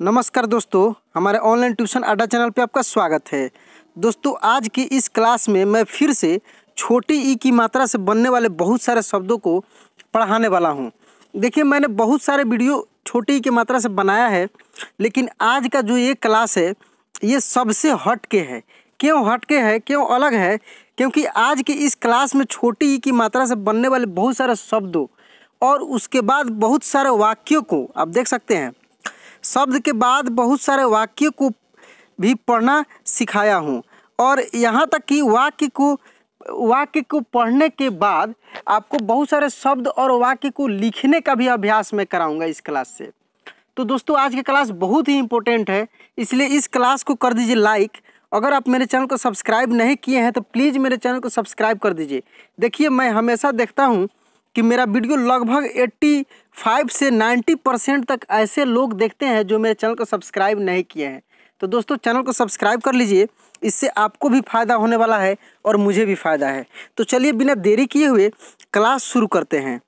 नमस्कार दोस्तों हमारे ऑनलाइन ट्यूशन अड्डा चैनल पे आपका स्वागत है दोस्तों आज की इस क्लास में मैं फिर से छोटी ई की मात्रा से बनने वाले बहुत सारे शब्दों को पढ़ाने वाला हूँ देखिए मैंने बहुत सारे वीडियो छोटी ई की मात्रा से बनाया है लेकिन आज का जो ये क्लास है ये सबसे हट के है क्यों हट के है क्यों अलग है क्योंकि आज की इस क्लास में छोटी ई की मात्रा से बनने वाले बहुत सारे शब्दों और उसके बाद बहुत सारे वाक्यों को आप देख सकते हैं शब्द के बाद बहुत सारे वाक्य को भी पढ़ना सिखाया हूँ और यहाँ तक कि वाक्य को वाक्य को पढ़ने के बाद आपको बहुत सारे शब्द और वाक्य को लिखने का भी अभ्यास मैं कराऊंगा इस क्लास से तो दोस्तों आज की क्लास बहुत ही इम्पोर्टेंट है इसलिए इस क्लास को कर दीजिए लाइक अगर आप मेरे चैनल को सब्सक्राइब नहीं किए हैं तो प्लीज़ मेरे चैनल को सब्सक्राइब कर दीजिए देखिए मैं हमेशा देखता हूँ कि मेरा वीडियो लगभग 85 से 90 परसेंट तक ऐसे लोग देखते हैं जो मेरे चैनल को सब्सक्राइब नहीं किए हैं तो दोस्तों चैनल को सब्सक्राइब कर लीजिए इससे आपको भी फ़ायदा होने वाला है और मुझे भी फ़ायदा है तो चलिए बिना देरी किए हुए क्लास शुरू करते हैं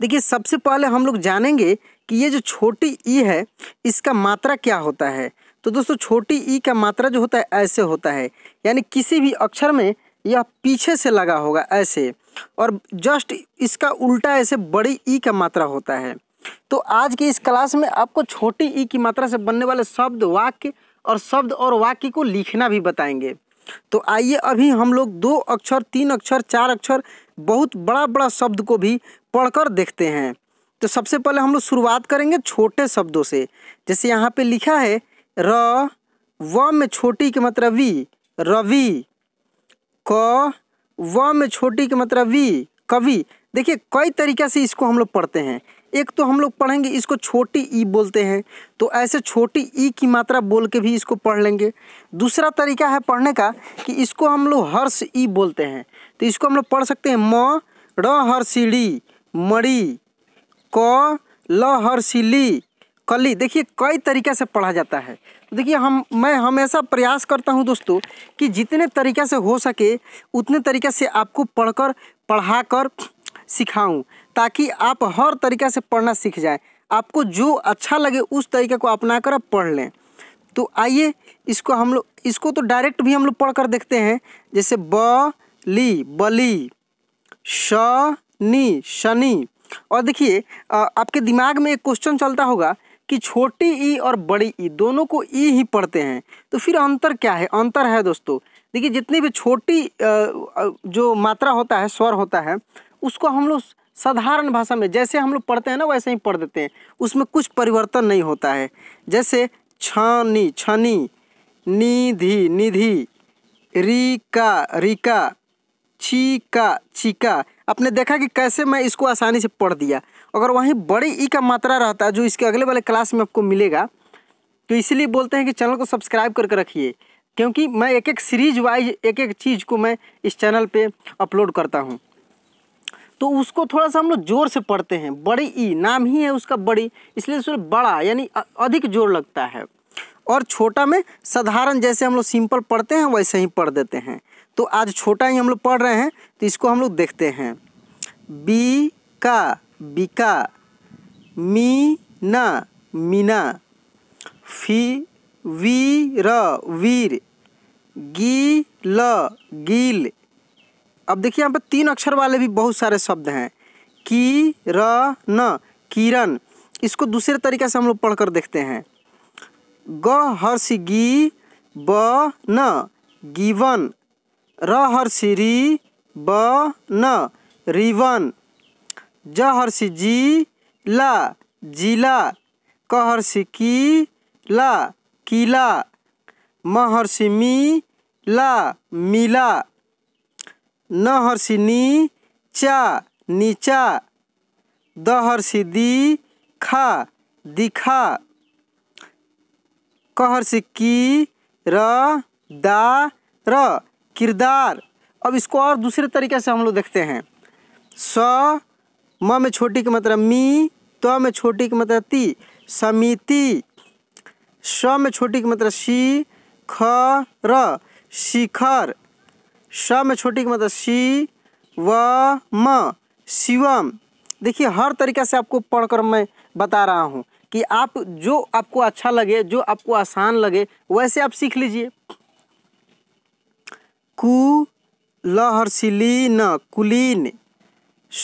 देखिए सबसे पहले हम लोग जानेंगे कि ये जो छोटी ई है इसका मात्रा क्या होता है तो दोस्तों छोटी ई का मात्रा जो होता है ऐसे होता है यानी किसी भी अक्षर में यह पीछे से लगा होगा ऐसे और जस्ट इसका उल्टा ऐसे बड़ी ई का मात्रा होता है तो आज के इस क्लास में आपको छोटी ई की मात्रा से बनने वाले शब्द वाक्य और शब्द और वाक्य को लिखना भी बताएंगे तो आइए अभी हम लोग दो अक्षर तीन अक्षर चार अक्षर बहुत बड़ा बड़ा शब्द को भी पढ़कर देखते हैं तो सबसे पहले हम लोग शुरुआत करेंगे छोटे शब्दों से जैसे यहाँ पे लिखा है र व में छोटी के मतलब वी रवि क व में छोटी के मतलब वी कवि देखिए कई तरीक़े से इसको हम लोग पढ़ते हैं एक तो हम लोग पढ़ेंगे इसको छोटी ई बोलते हैं तो ऐसे छोटी ई की मात्रा बोल के भी इसको पढ़ लेंगे दूसरा तरीका है पढ़ने का कि इसको हम लोग हर्ष ई बोलते हैं तो इसको हम लोग पढ़ सकते हैं म र हर्षिड़ी मड़ी क ल हर्षिली कली देखिए कई तरीके से पढ़ा जाता है देखिए हम मैं हमेशा प्रयास करता हूँ दोस्तों कि जितने तरीक़े से हो सके उतने तरीक़े से आपको पढ़कर पढ़ाकर सिखाऊं ताकि आप हर तरीक़े से पढ़ना सीख जाएं आपको जो अच्छा लगे उस तरीके को अपना कर आप पढ़ लें तो आइए इसको हम लोग इसको तो डायरेक्ट भी हम लोग पढ़ कर देखते हैं जैसे ब ली बली शनि शनि और देखिए आपके दिमाग में एक क्वेश्चन चलता होगा कि छोटी ई और बड़ी ई दोनों को ई ही पढ़ते हैं तो फिर अंतर क्या है अंतर है दोस्तों देखिए जितनी भी छोटी जो मात्रा होता है स्वर होता है उसको हम लोग साधारण भाषा में जैसे हम लोग पढ़ते हैं ना वैसे ही पढ़ देते हैं उसमें कुछ परिवर्तन नहीं होता है जैसे छनी छनी निधि निधि रिका रिका चीका चीका आपने देखा कि कैसे मैं इसको आसानी से पढ़ दिया अगर वहीं बड़े ई का मात्रा रहता जो इसके अगले वाले क्लास में आपको मिलेगा तो इसलिए बोलते हैं कि चैनल को सब्सक्राइब करके रखिए क्योंकि मैं एक एक सीरीज वाइज एक एक चीज़ को मैं इस चैनल पे अपलोड करता हूँ तो उसको थोड़ा सा हम लोग जोर से पढ़ते हैं बड़ी ई नाम ही है उसका बड़ी इसलिए उसमें बड़ा यानी अधिक जोर लगता है और छोटा में साधारण जैसे हम लोग सिंपल पढ़ते हैं वैसे ही पढ़ देते हैं तो आज छोटा ही हम लोग पढ़ रहे हैं तो इसको हम लोग देखते हैं बी का बिका मी न मीना फी र वीर गी ल गील अब देखिए यहाँ पर तीन अक्षर वाले भी बहुत सारे शब्द हैं की र न किरण इसको दूसरे तरीके से हम लोग पढ़कर देखते हैं ग हर्ष गी ब न गिवन र हर्ष री ब न रिवन ज हर्ष जी ला जिला क हर्ष की ला किला महर्षि मी ला मिला नहर्षि नी चा नीचा दहर्षि दी खा दिखा कहर से की र दा र किरदार अब इसको और दूसरे तरीके से हम लोग देखते हैं स म में छोटी की मतलब मी त तो में छोटी की मतलब ती समिति स में छोटी की मतलब सी ख र शिखर स में छोटी की मतलब सी व म शिवम देखिए हर तरीके से आपको पढ़कर मैं बता रहा हूँ कि आप जो आपको अच्छा लगे जो आपको आसान लगे वैसे आप सीख लीजिए कु लहर्षिलीन कुलीन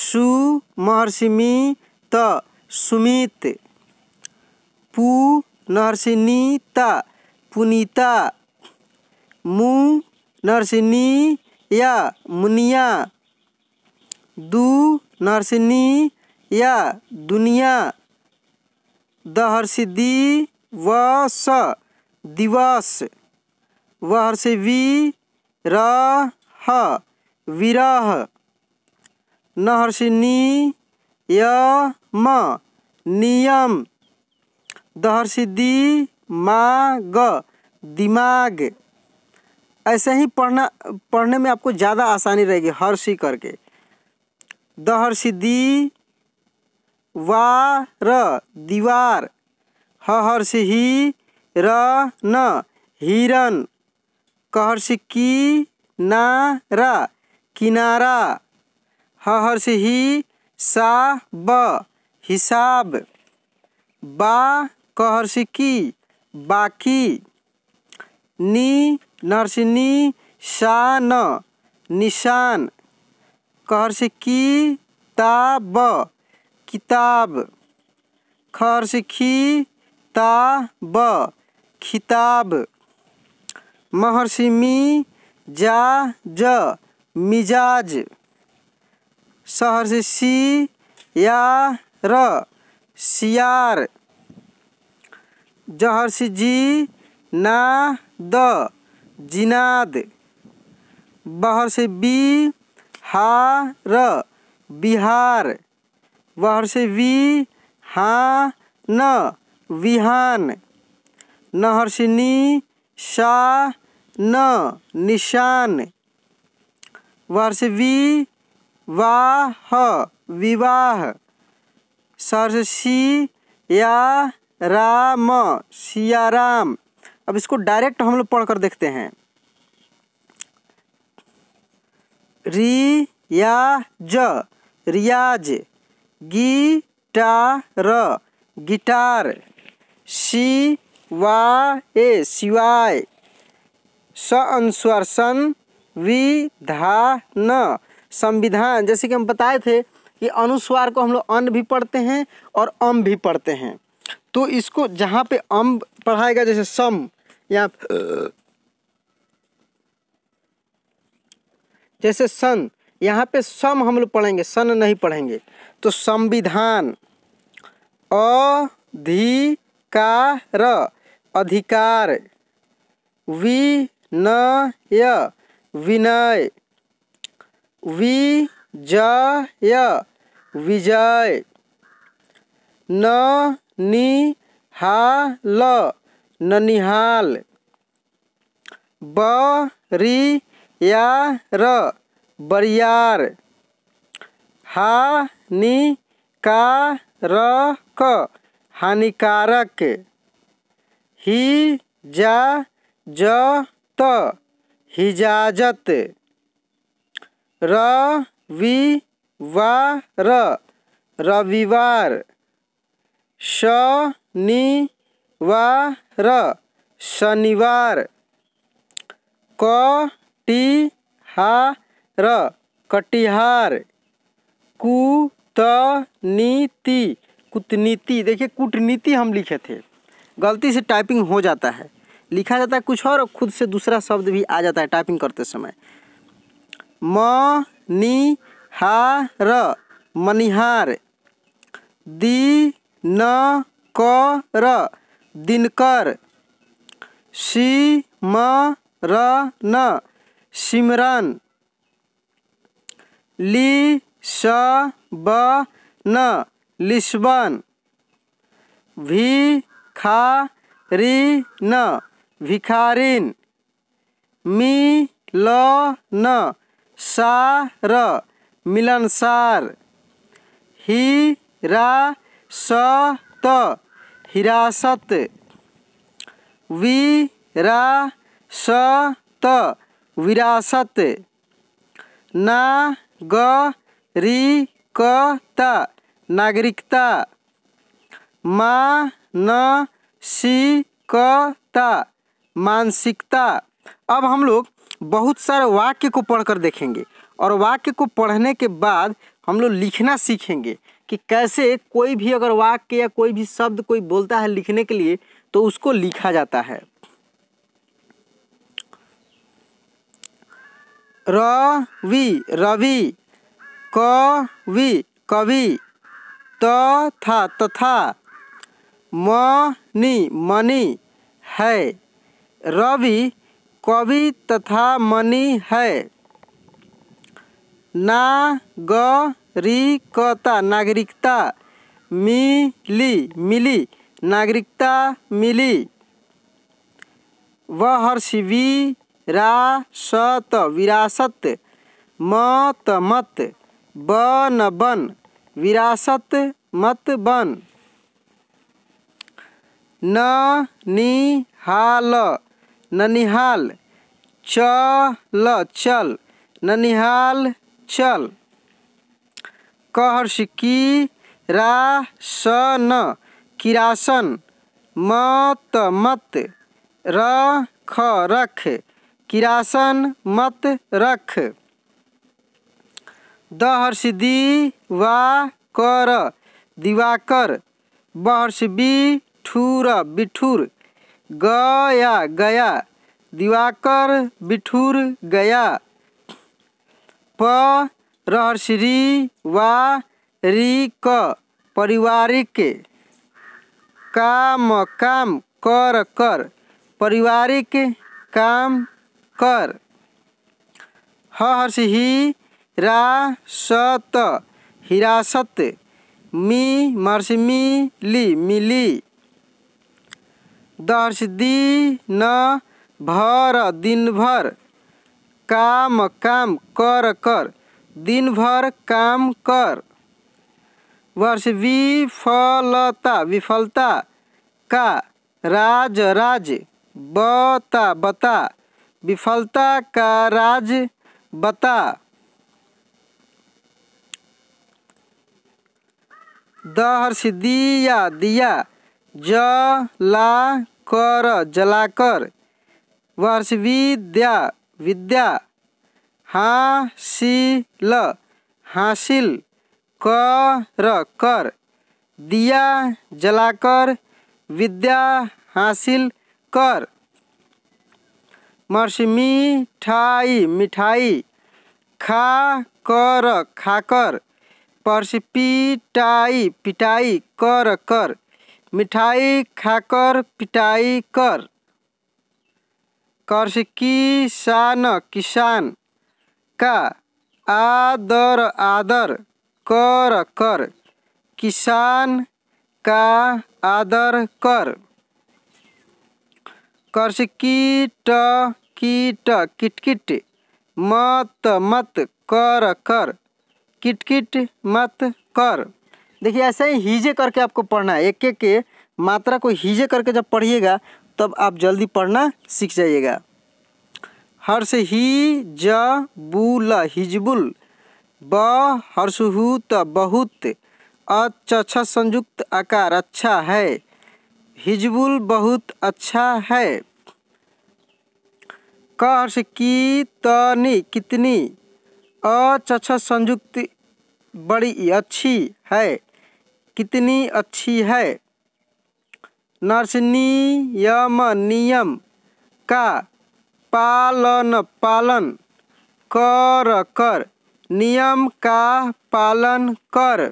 सु महर्षिमी त सुमित पु त पुनीता मु नरसिनी या मुनिया दु नरसिनी या दुनिया दहर्षि दी व स दिवस वहर्षि वी रह विरह नहर्षि नी नियम दहर्षि दी ग दिमाग ऐसे ही पढ़ना पढ़ने में आपको ज़्यादा आसानी रहेगी हर्षि करके दहर्षि दी वार दीवार हहर ही र न हिरन कहर्ष की ना नारा किनारा हहर ही सा ब हिसाब बा कहर्ष की बाकी नी नर्सिनी सा न शान निशान कहर्ष की ता ब किताब खर्च खी ता ब खिताब महर्षि मी जा ज मिजाज सहर्ष सी या र सियार जहर जी ना द जिनाद बहर्ष बी हा र बिहार वह से वी हा न विहान नहर से नी सा न निशान वहर से वी वाह विवाह सर से सी या राम राम अब इसको डायरेक्ट हम लोग पढ़कर देखते हैं री या ज रियाज गिटार गिटार शिवाए शिवाय विधा विधान संविधान जैसे कि हम बताए थे कि अनुस्वार को हम लोग अन भी पढ़ते हैं और अम भी पढ़ते हैं तो इसको जहाँ पे अम पढ़ाएगा जैसे सम या जैसे सन यहाँ पे सम हम लोग पढ़ेंगे सन नहीं पढ़ेंगे तो संविधान अधिकार अधिकार विनय विनय विजय विजय ननिहाल ननिहाल बरियार बरियार हानिकारक हानिकारक हिजाजत हिजाजत रविवार रविवार शनिवार शनिवार हा र कटिहार कूटनीति कूटनीति देखिए कूटनीति हम लिखे थे गलती से टाइपिंग हो जाता है लिखा जाता है कुछ और खुद से दूसरा शब्द भी आ जाता है टाइपिंग करते समय म नी हा र मनिहार दी न क र दिनकर सी म र न सिमरन ली श ब न लिस्बन भी खा री न भिखारिन मी ल न सा मिलनसार ही रा स त हिरासत वी रा स त विरासत ना ग रि क नागरिकता क त मानसिकता अब हम लोग बहुत सारे वाक्य को पढ़कर देखेंगे और वाक्य को पढ़ने के बाद हम लोग लिखना सीखेंगे कि कैसे कोई भी अगर वाक्य या कोई भी शब्द कोई बोलता है लिखने के लिए तो उसको लिखा जाता है रवि रवि कवि कवि तथा तथा मनी मनी है रवि कवि तथा मनी है नागरिकता नागरिकता मिली मिली नागरिकता मिली वह हर्ष वी रा विरासत विरासत मत मत बन बन विरासत मत बन न निहाल ननिहाल चल चल ननिहाल चल कहर्ष की रासन किरासन मत मत रख रख किरासन मत रख दहर्ष दी वा कर दिवाकर बहर्ष बी ठूर बिठूर गया गया दिवाकर बिठूर गया प री वा री क पारिवारिक काम काम कर कर पारिवारिक काम कर हर्ष ही रा सत हिरासत मी महर्ष मी ली मिली दर्श दी न भर दिन भर काम काम कर कर दिन भर काम कर वर्ष विफलता विफलता का राज राज बता बता विफलता का राज बता द हर्ष दिया दिया जला कर जलाकर वर्ष विद्या विद्या हासिल हासिल कर कर दिया जलाकर विद्या हासिल कर मर्सी मिठाई मिठाई खा कर खाकर पर्सी पिटाई पिटाई कर कर मिठाई खाकर पिटाई कर कर से किसान किसान का आदर आदर कर कर किसान का आदर कर कर से कीट कीट किटकिट मत मत कर कर किटकिट मत कर देखिए ऐसे ही हीजे करके आपको पढ़ना है एक एक के मात्रा को हीजे करके जब पढ़िएगा तब आप जल्दी पढ़ना सीख जाइएगा हर्ष ही ज बुल हिजबुल ब हर्षहूत बहुत अच्छा संयुक्त आकार अच्छा है हिजबुल बहुत अच्छा है कर्ष की तनी कितनी अच्छ संयुक्त बड़ी अच्छी है कितनी अच्छी है नर्स नियम का पालन पालन कर कर नियम का पालन कर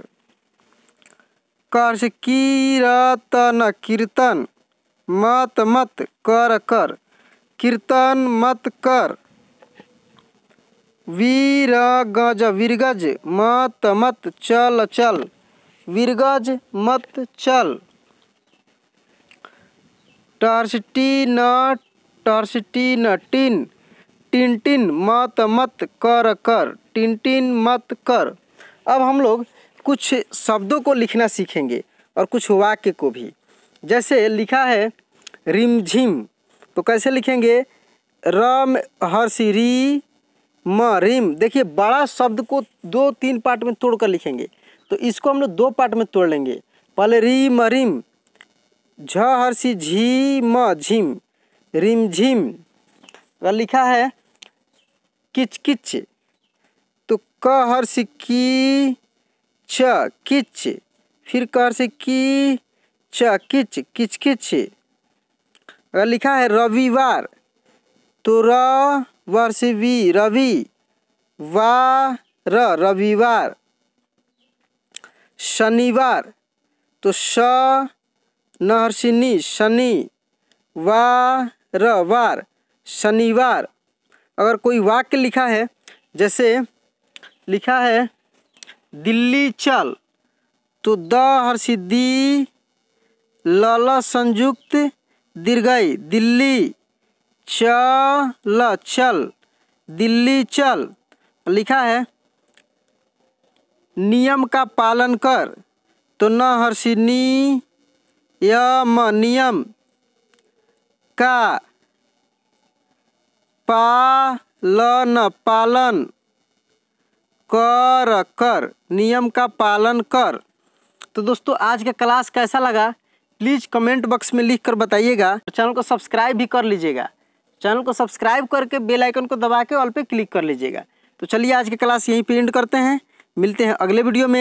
कर्ष कीर्तन कीर्तन मत मत कर कर कीर्तन मत कर गज वीरगज मत मत चल चल वीरगज मत चल टर्सटीन टर्सटीन टिन टिन मत मत कर कर टिन टिन मत कर अब हम लोग कुछ शब्दों को लिखना सीखेंगे और कुछ वाक्य को भी जैसे लिखा है रिमझिम तो कैसे लिखेंगे रम हर्षि री म रिम देखिए बड़ा शब्द को दो तीन पार्ट में तोड़कर लिखेंगे तो इसको हम लोग दो पार्ट में तोड़ लेंगे पहले री म रिम झ हर्षि झी म झिम रिम झिम अगर लिखा है किच किच तो क हर्ष की च किच फिर क हर्ष की च किच किच किच अगर लिखा है रविवार तो र वर्ष वी रवि वा र रविवार शनिवार तो स नहर्षिनी शनि वा र वार शनिवार अगर कोई वाक्य लिखा है जैसे लिखा है दिल्ली चल तो द हर्षिदी लल संयुक्त दीर्घई दिल्ली चल चल दिल्ली चल लिखा है नियम का पालन कर तो न हर्षिनी यम नियम का पालन पालन कर कर नियम का पालन कर तो दोस्तों आज का क्लास कैसा लगा प्लीज़ कमेंट बॉक्स में लिख कर बताइएगा तो चैनल को सब्सक्राइब भी कर लीजिएगा चैनल को सब्सक्राइब करके बेल आइकन को दबा के ऑल पे क्लिक कर लीजिएगा तो चलिए आज की क्लास यहीं पे एंड करते हैं मिलते हैं अगले वीडियो में